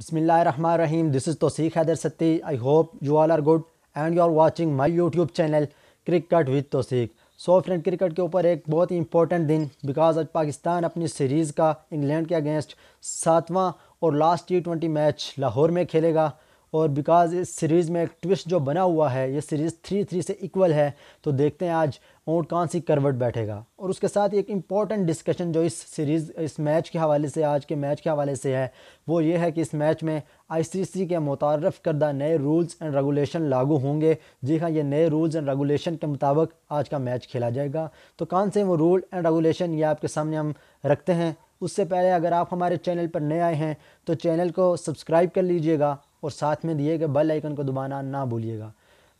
बसमीम this is Tosi Haider Satti I hope you all are good and you are watching my YouTube channel cricket with तोसीक so friend cricket के ऊपर एक बहुत ही important दिन बिकॉज आज पाकिस्तान अपनी सीरीज़ का इंग्लैंड के अगेंस्ट सातवां और last T twenty match Lahore में खेलेगा और बिकॉज इस सीरीज़ में एक ट्विस्ट जो बना हुआ है ये सीरीज़ थ्री थ्री से इक्वल है तो देखते हैं आज ऊँट कौन सी करवट बैठेगा और उसके साथ एक इम्पॉर्टेंट डिस्कशन जो इस सीरीज़ इस मैच के हवाले से आज के मैच के हवाले से है वो ये है कि इस मैच में आईसीसी के मुतारफ़ करदा नए रूल्स एंड रेगुलेशन लागू होंगे जी हाँ ये नए रूल्स एंड रेगुलेशन के मुताबिक आज का मैच खेला जाएगा तो कौन से वो रूल एंड रेगुलेशन ये आपके सामने हम रखते हैं उससे पहले अगर आप हमारे चैनल पर नए आए हैं तो चैनल को सब्सक्राइब कर लीजिएगा और साथ में दिए गए बेल आइकन को दबाना ना भूलिएगा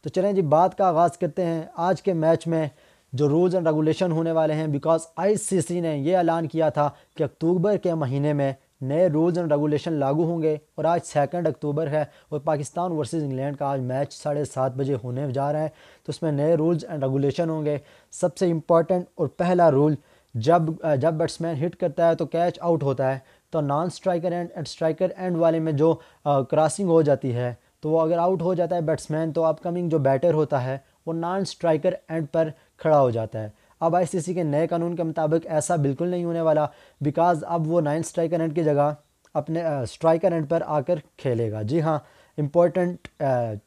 तो चलें जी बात का आगाज़ करते हैं आज के मैच में जो रूल्स एंड रेगुलेशन होने वाले हैं बिकॉज आईसीसी ने यह ऐलान किया था कि अक्टूबर के महीने में नए रूल्स एंड रेगुलेशन लागू होंगे और आज सेकंड अक्टूबर है और पाकिस्तान वर्सेस इंग्लैंड का आज मैच साढ़े सात बजे होने जा रहा है तो उसमें नए रूल्स एंड रेगुलेशन होंगे सबसे इम्पॉर्टेंट और पहला रूल जब जब बैट्समैन हिट करता है तो कैच आउट होता है तो non striker end striker end वाले में जो क्रॉसिंग हो जाती है तो वो अगर आउट हो जाता है बैट्समैन तो अपकमिंग जो बैटर होता है वो नॉन स्ट्राइकर एंड पर खड़ा हो जाता है अब आईसीसी के नए कानून के मुताबिक ऐसा बिल्कुल नहीं होने वाला बिकॉज अब वो नाइन स्ट्राइकर एंड की जगह अपने स्ट्राइकर एंड पर आकर खेलेगा जी हाँ इम्पोर्टेंट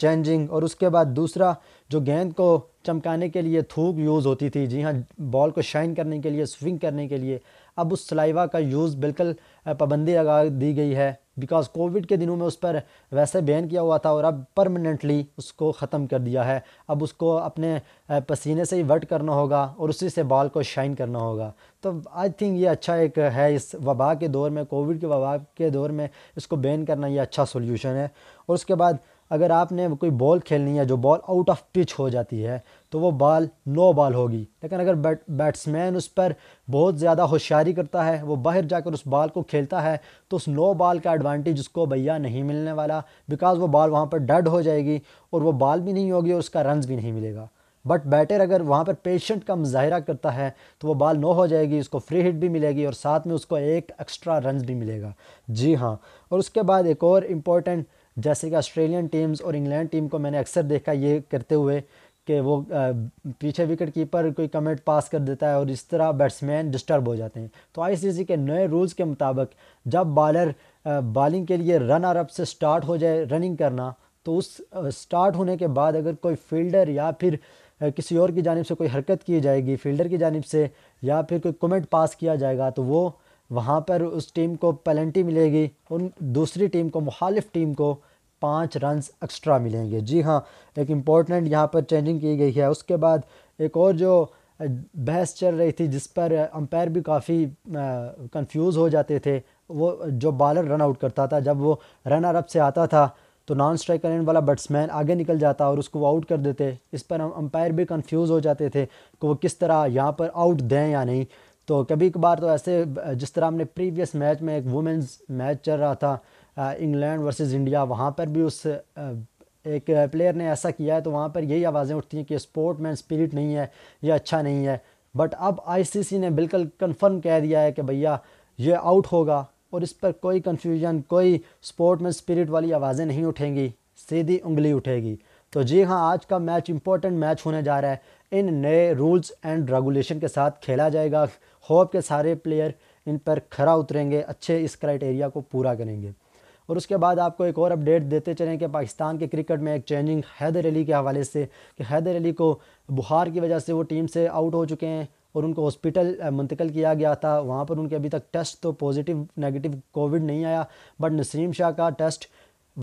चेंजिंग और उसके बाद दूसरा जो गेंद को चमकाने के लिए थूक यूज़ होती थी जी हाँ बॉल को शाइन करने के लिए स्विंग करने के लिए अब उस सलाइवा का यूज़ बिल्कुल पाबंदी लगा दी गई है बिकॉज कोविड के दिनों में उस पर वैसे बैन किया हुआ था और अब परमानेंटली उसको ख़त्म कर दिया है अब उसको अपने पसीने से ही वर्ट करना होगा और उसी से बाल को शाइन करना होगा तो आई थिंक ये अच्छा एक है इस वबा के दौर में कोविड के वबा के दौर में इसको बैन करना ये अच्छा सोल्यूशन है और उसके बाद अगर आपने कोई बॉल खेलनी है जो बॉल आउट ऑफ पिच हो जाती है तो वो बॉल नो बॉल होगी लेकिन अगर बैट बैट्समैन उस पर बहुत ज़्यादा होशियारी करता है वो बाहर जाकर उस बॉल को खेलता है तो उस नो बॉल का एडवांटेज उसको भैया नहीं मिलने वाला बिकॉज वो बॉल वहाँ पर डेड हो जाएगी और वो बॉल भी नहीं होगी और उसका रन भी नहीं मिलेगा बट बैटर अगर वहाँ पर पेशेंट का मुजाहरा करता है तो वो बॉल नो हो जाएगी उसको फ्री हिट भी मिलेगी और साथ में उसको एक एक्स्ट्रा रन भी मिलेगा जी हाँ और उसके बाद एक और इम्पॉर्टेंट जैसे कि ऑस्ट्रेलियन टीम्स और इंग्लैंड टीम को मैंने अक्सर देखा ये करते हुए कि वो पीछे विकेट कीपर कोई कमेंट पास कर देता है और इस तरह बैट्समैन डिस्टर्ब हो जाते हैं तो आईसीसी के नए रूल्स के मुताबिक जब बॉलर बॉलिंग के लिए रनर अप से स्टार्ट हो जाए रनिंग करना तो उस स्टार्ट होने के बाद अगर कोई फील्डर या फिर किसी और की जानब से कोई हरकत की जाएगी फील्डर की जानब से या फिर कोई कमेंट पास किया जाएगा तो वो वहाँ पर उस टीम को पेनल्टी मिलेगी उन दूसरी टीम को मुखालिफ टीम को पाँच रन एक्स्ट्रा मिलेंगे जी हाँ एक इम्पोर्टेंट यहाँ पर चेंजिंग की गई है उसके बाद एक और जो बहस चल रही थी जिस पर अंपायर भी काफ़ी कंफ्यूज हो जाते थे वो जो बॉलर रन आउट करता था जब वो रनर अप से आता था तो नॉन स्ट्राइक करने वाला बैट्समैन आगे निकल जाता और उसको वो आउट कर देते इस पर अंपायर um, भी कंफ्यूज हो जाते थे कि वो किस तरह यहाँ पर आउट दें या नहीं तो कभी कभार तो ऐसे जिस तरह हमने प्रीवियस मैच में एक वुमेंस मैच चल रहा था इंग्लैंड वर्सेस इंडिया वहाँ पर भी उस एक प्लेयर ने ऐसा किया है तो वहाँ पर यही आवाज़ें उठती हैं कि स्पोर्ट मैन स्पिरिट नहीं है यह अच्छा नहीं है बट अब आईसीसी ने बिल्कुल कंफर्म कह दिया है कि भैया ये आउट होगा और इस पर कोई कन्फ्यूजन कोई स्पोर्ट स्पिरिट वाली आवाज़ें नहीं उठेंगी सीधी उंगली उठेगी तो जी हाँ आज का मैच इंपॉर्टेंट मैच होने जा रहा है इन नए रूल्स एंड रेगुलेशन के साथ खेला जाएगा होप के सारे प्लेयर इन पर खरा उतरेंगे अच्छे इस क्राइटेरिया को पूरा करेंगे और उसके बाद आपको एक और अपडेट देते चलें कि पाकिस्तान के क्रिकेट में एक चेंजिंग हैदर अली के हवाले से कि हैदर अली को बुखार की वजह से वो टीम से आउट हो चुके हैं और उनको हॉस्पिटल मुंतकिल किया गया था वहाँ पर उनके अभी तक टेस्ट तो पॉजिटिव नेगेटिव कोविड नहीं आया बट नसीम शाह का टेस्ट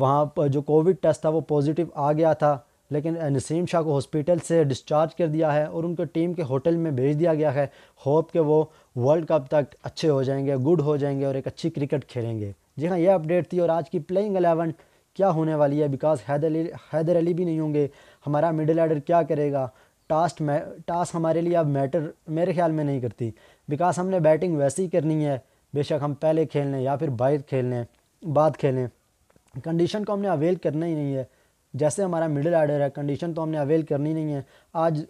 वहाँ पर जो कोविड टेस्ट था वो पॉजिटिव आ गया था लेकिन नसीम शाह को हॉस्पिटल से डिस्चार्ज कर दिया है और उनको टीम के होटल में भेज दिया गया है होप के वो वर्ल्ड कप तक अच्छे हो जाएंगे गुड हो जाएंगे और एक अच्छी क्रिकेट खेलेंगे जी हाँ यह अपडेट थी और आज की प्लेइंग एलेवन क्या होने वाली है बिकॉज हैदर अली हैदर अली भी नहीं होंगे हमारा मिडिल आर्डर क्या करेगा टास्ट मै टास्क हमारे लिए अब मैटर मेरे ख्याल में नहीं करती बिकॉज हमने बैटिंग वैसे ही करनी है बेशक हम पहले खेल लें या फिर बाहर खेल लें बाद खेलें कंडीशन को हमने अवेल करना ही नहीं है जैसे हमारा मिडिल आर्डर है कंडीशन तो हमने अवेल करनी नहीं है आज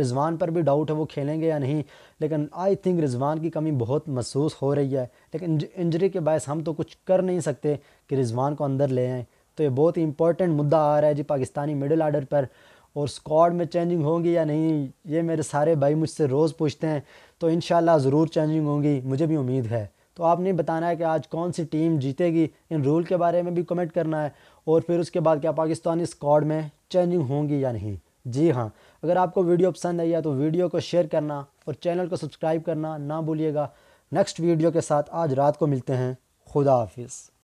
रिजवान पर भी डाउट है वो खेलेंगे या नहीं लेकिन आई थिंक रिजवान की कमी बहुत महसूस हो रही है लेकिन इंजरी के बायस हम तो कुछ कर नहीं सकते कि रिजवान को अंदर ले आएँ तो ये बहुत ही इंपॉर्टेंट मुद्दा आ रहा है जी पाकिस्तानी मिडिल आर्डर पर और स्क्वाड में चेंजिंग होंगी या नहीं ये मेरे सारे भाई मुझसे रोज़ पूछते हैं तो इन ज़रूर चेंजिंग होंगी मुझे भी उम्मीद है तो आपने बताना है कि आज कौन सी टीम जीतेगी इन रूल के बारे में भी कमेंट करना है और फिर उसके बाद क्या पाकिस्तानी स्कॉड में चेंजिंग होंगी या नहीं जी हाँ अगर आपको वीडियो पसंद आई है तो वीडियो को शेयर करना और चैनल को सब्सक्राइब करना ना भूलिएगा नेक्स्ट वीडियो के साथ आज रात को मिलते हैं खुदा हाफिज़